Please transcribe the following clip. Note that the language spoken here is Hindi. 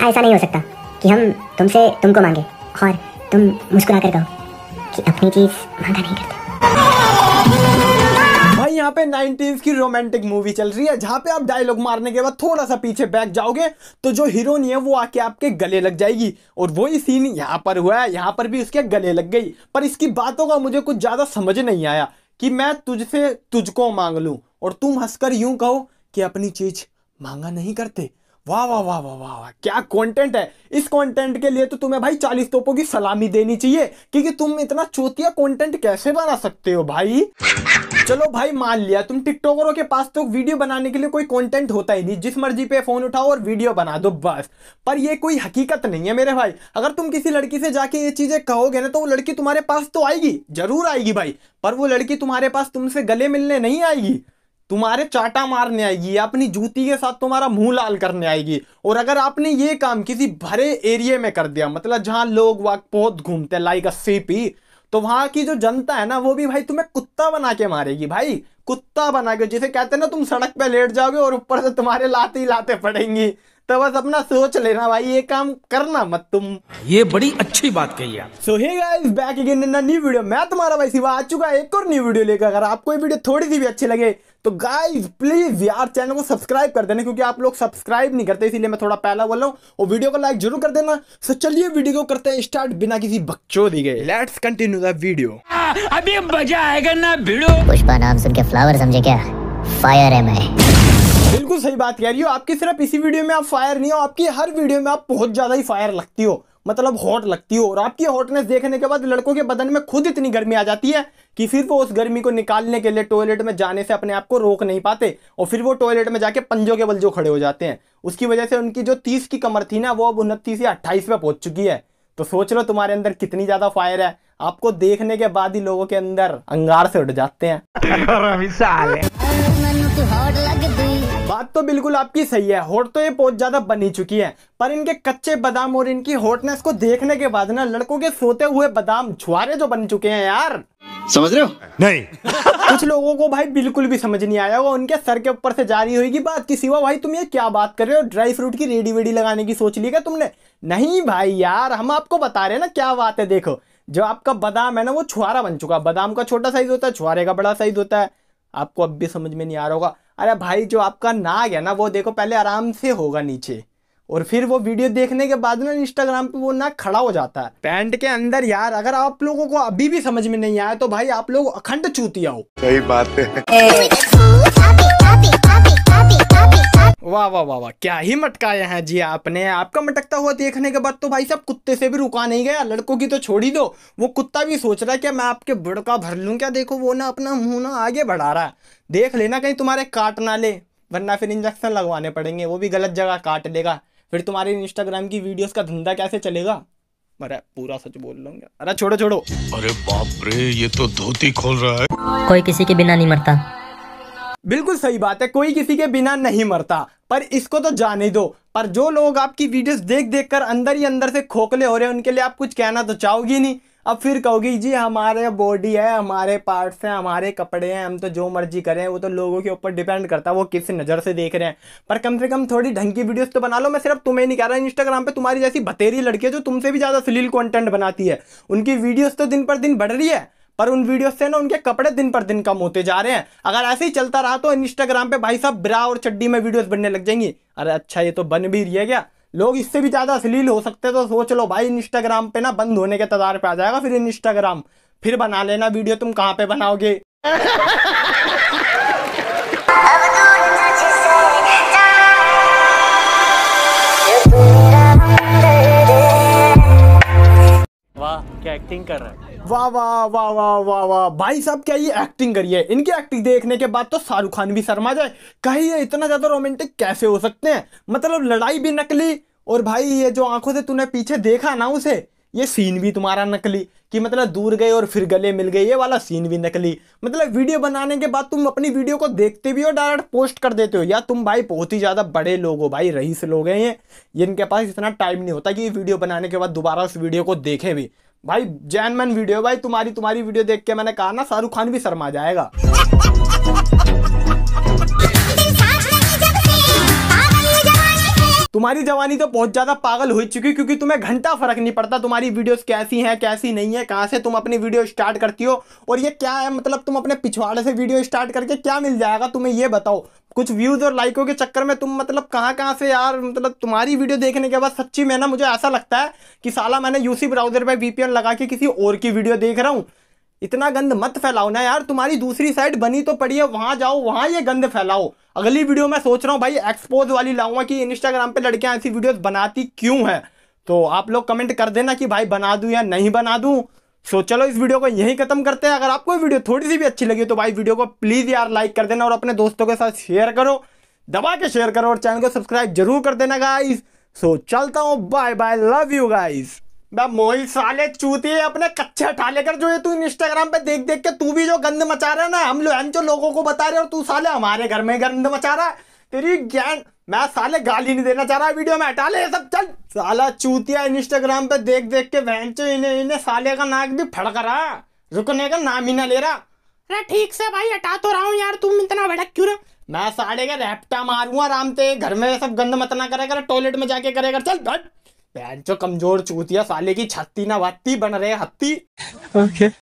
यहाँ ऐसा नहीं हो सकता कि हम तुमसे तुमको मांगे और तुम मुस्कुरा कर कहो कि अपनी चीज़ मांगा नहीं करते भाई यहाँ पे 90s की रोमांटिक मूवी चल रही है जहाँ पे आप डायलॉग मारने के बाद थोड़ा सा पीछे बैक जाओगे तो जो हीरोइन है वो आके आपके गले लग जाएगी और वही सीन यहाँ पर हुआ है यहाँ पर भी उसके गले लग गई पर इसकी बातों का मुझे कुछ ज़्यादा समझ नहीं आया कि मैं तुझसे तुझको मांग लूँ और तुम हंसकर यूं कहो कि अपनी चीज़ मांगा नहीं करते वाह वाह वाह वाह वाह वा, क्या कंटेंट है इस कंटेंट के लिए तो तुम्हें भाई चालीस तोपों की सलामी देनी चाहिए क्योंकि तुम इतना चोतिया कंटेंट कैसे बना सकते हो भाई चलो भाई मान लिया तुम टिकटॉकरों के पास तो वीडियो बनाने के लिए कोई कंटेंट होता ही नहीं जिस मर्जी पे फोन उठाओ और वीडियो बना दो बस पर ये कोई हकीकत नहीं है मेरे भाई अगर तुम किसी लड़की से जाके ये चीजें कहोगे ना तो वो लड़की तुम्हारे पास तो आएगी जरूर आएगी भाई पर वो लड़की तुम्हारे पास तुमसे गले मिलने नहीं आएगी तुम्हारे चाटा मारने आएगी अपनी जूती के साथ तुम्हारा मुंह लाल करने आएगी और अगर आपने ये काम किसी भरे एरिए में कर दिया मतलब जहां लोग वाक बहुत घूमते हैं लाइक अ तो वहां की जो जनता है ना वो भी भाई तुम्हें कुत्ता बना के मारेगी भाई कुत्ता बना के जिसे कहते हैं ना तुम सड़क पे लेट जाओगे और ऊपर से तुम्हारे लाते ही लाते पड़ेंगी तो बस अपना सोच लेना भाई ये काम करना मत तुम ये बड़ी अच्छी बात कही आप so hey guys back again in new video मैं तुम्हारा भाई सिवा आ चुका एक और न्यू वीडियो लेकर अगर आपको ये वीडियो थोड़ी सी भी अच्छी लगे तो गाइज प्लीज यार चैनल को सब्सक्राइब कर देना क्योंकि आप लोग सब्सक्राइब नहीं करते इसीलिए मैं थोड़ा पहला बोल रहा हूँ और वीडियो को लाइक जरूर कर देना सो चलिए वीडियो को करते हैं स्टार्ट बिना किसी बच्चों दी गई लेट्स कंटिन्यू दीडियो अभी मजा आएगा ना वीडियो पुष्पा नाम सुन के फ्लावर समझे क्या फायर है मैं बिल्कुल सही बात कह रही हो आपकी सिर्फ इसी वीडियो में आप फायर नहीं हो आपकी हर वीडियो में आप बहुत ज्यादा ही फायर लगती हो मतलब हॉट लगती हो और आपकी हॉटनेस देखने के बाद लड़कों के बदन में खुद इतनी गर्मी आ जाती है कि फिर वो उस गर्मी को निकालने के लिए टॉयलेट में जाने से अपने आप को रोक नहीं पाते और फिर वो टॉयलेट में जाके पंजों के बल जो खड़े हो जाते हैं उसकी वजह से उनकी जो तीस की कमर थी ना वो अब उनतीस या अट्ठाईस में पहुंच चुकी है तो सोच लो तुम्हारे अंदर कितनी ज़्यादा फायर है आपको देखने के बाद ही लोगों के अंदर अंगार से उठ जाते हैं तो बिल्कुल आपकी सही है होट तो ये बहुत ज़्यादा बनी चुकी है पर इनके कच्चे बादाम और इनकी होटनेस को देखने के बाद ना लड़कों के सोते हुए बादाम छुआरे जो बन चुके हैं यार समझ रहे हो नहीं कुछ लोगों को भाई बिल्कुल भी समझ नहीं आया होगा उनके सर के ऊपर से जारी होगी बात की सिवा भाई तुम ये क्या बात कर रहे हो ड्राई फ्रूट की रेडी वेडी लगाने की सोच ली क्या तुमने नहीं भाई यार हम आपको बता रहे हैं ना क्या बात है देखो जो आपका बादाम है ना वो छुआरा बन चुका है बादाम का छोटा साइज होता है छुआरे का बड़ा साइज होता है आपको अब भी समझ में नहीं आ रहा होगा अरे भाई जो आपका नाग है ना वो देखो पहले आराम से होगा नीचे और फिर वो वीडियो देखने के बाद ना इंस्टाग्राम पे वो ना खड़ा हो जाता है पैंट के अंदर यार अगर आप लोगों को अभी भी समझ में नहीं आया तो भाई आप लोग अखंड चूतिया हो सही बात है वाह वाह वाह वाह क्या ही मटकाया है जी आपने आपका मटकता हुआ देखने के बाद तो भाई साहब कुत्ते से भी रुका नहीं गया लड़कों की तो छोड़ ही दो वो कुत्ता भी सोच रहा है क्या मैं आपके बुड़का भर लूँ क्या देखो वो ना अपना मुंह ना आगे बढ़ा रहा है देख लेना कहीं तुम्हारे काट ना ले वरना फिर इंजेक्शन लगवाने पड़ेंगे वो भी गलत जगह काट लेगा फिर तुम्हारे इंस्टाग्राम की वीडियोज़ का धंधा कैसे चलेगा अरे पूरा सच बोल रहा अरे छोड़ो छोड़ो अरे बाप रे ये तो धोती खोल रहा है कोई किसी के बिना नहीं मरता बिल्कुल सही बात है कोई किसी के बिना नहीं मरता पर इसको तो जाने दो पर जो लोग आपकी वीडियोस देख देख कर अंदर ही अंदर से खोखले हो रहे हैं उनके लिए आप कुछ कहना तो चाहोगी नहीं अब फिर कहोगी जी हमारे बॉडी है हमारे पार्ट्स हैं हमारे कपड़े हैं हम तो जो मर्जी करें वो तो लोगों के ऊपर डिपेंड करता है वो किस नज़र से देख रहे हैं पर कम से कम थोड़ी ढंग की वीडियोस तो बना लो मैं सिर्फ तुम्हें नहीं कह रहा इंस्टाग्राम पे तुम्हारी जैसी बतेरी लड़की है जो तुमसे भी ज़्यादा सलील कॉन्टेंट बनाती है उनकी वीडियोज़ तो दिन पर दिन बढ़ रही है पर उन वीडियो से ना उनके कपड़े दिन पर दिन कम होते जा रहे हैं अगर ऐसे ही चलता रहा तो इंस्टाग्राम पे भाई साहब ब्रा और चड्डी में वीडियोस बनने लग जाएंगी अरे अच्छा ये तो बन भी रही है क्या लोग इससे भी ज़्यादा अश्लील हो सकते हैं तो सोच लो भाई इंस्टाग्राम पे ना बंद होने के तदार पे आ जाएगा फिर इंस्टाग्राम फिर बना लेना वीडियो तुम कहाँ पे बनाओगे वाह क्या एक्टिंग कर रहा है वाह वाह वाह वाह वाह वाह भाई साहब क्या ये एक्टिंग करिए इनकी एक्टिंग देखने के बाद तो शाहरुख खान भी शर्मा जाए कही ये इतना ज़्यादा रोमांटिक कैसे हो सकते हैं मतलब लड़ाई भी नकली और भाई ये जो आंखों से तूने पीछे देखा ना उसे ये सीन भी तुम्हारा नकली कि मतलब दूर गए और फिर गले मिल गए ये वाला सीन भी नकली मतलब वीडियो बनाने के बाद तुम अपनी वीडियो को देखते भी हो डायरेक्ट पोस्ट कर देते हो या तुम भाई बहुत ही ज़्यादा बड़े लोग हो भाई रईस लोग हैं ये इनके पास इतना टाइम नहीं होता कि वीडियो बनाने के बाद दोबारा उस वीडियो को देखें भी भाई जैन मैन वीडियो भाई तुम्हारी तुम्हारी वीडियो देख के मैंने कहा ना शाहरुख खान भी शर्मा जाएगा तुम्हारी जवानी तो बहुत ज़्यादा पागल हो चुकी क्योंकि तुम्हें घंटा फर्क नहीं पड़ता तुम्हारी वीडियोस कैसी हैं कैसी नहीं है कहाँ से तुम अपनी वीडियो स्टार्ट करती हो और ये क्या है मतलब तुम अपने पिछवाड़े से वीडियो स्टार्ट करके क्या मिल जाएगा तुम्हें ये बताओ कुछ व्यूज़ और लाइकों के चक्कर में तुम मतलब कहाँ कहाँ से यार मतलब तुम्हारी वीडियो देखने के बाद सच्ची में ना मुझे ऐसा लगता है कि साला मैंने यूसी ब्राउज़र पर वीपीएन लगा के किसी और की वीडियो देख रहा हूँ इतना गंद मत फैलाओ ना यार तुम्हारी दूसरी साइड बनी तो पड़ी है वहां जाओ वहां ये गंद फैलाओ अगली वीडियो में सोच रहा हूँ भाई एक्सपोज वाली लाऊंगा कि इंस्टाग्राम पे लड़कियां ऐसी वीडियोस बनाती क्यों है तो आप लोग कमेंट कर देना कि भाई बना दूं या नहीं बना दूं सो चलो इस वीडियो को यहीं खत्म करते हैं अगर आपको वीडियो थोड़ी सी भी अच्छी लगी तो भाई वीडियो को प्लीज़ यार लाइक कर देना और अपने दोस्तों के साथ शेयर करो दबा के शेयर करो और चैनल को सब्सक्राइब जरूर कर देना गाइज सो चलता हूँ bye bye love you guys Mohit साले चूती अपने कच्चे हटा लेकर जो ये तू इंस्टाग्राम पे देख देख के तू भी जो गंद मचा रहा है ना हम लोग जो लोगों को बता रहे और तू साले हमारे घर में गंद मचा रहा है तेरी ज्ञान मैं साले गाली नहीं देना चाह रहा वीडियो में हटा ले ये सब चल साला चूतिया इंस्टाग्राम पे देख देख के बहन चो इन्हें इन्हें साले का नाक भी फड़क रहा रुकने का नाम ही ना ले रहा अरे ठीक से भाई हटा तो रहा हूँ यार तुम इतना भड़क क्यों रहा मैं साले का रेपटा मारूंगा आराम से घर में सब गंद मत ना करेगा टॉयलेट में जाके करेगा चल बहन चो कमजोर चूतिया साले की छत्ती ना वत्ती बन रहे हत्ती ओके okay.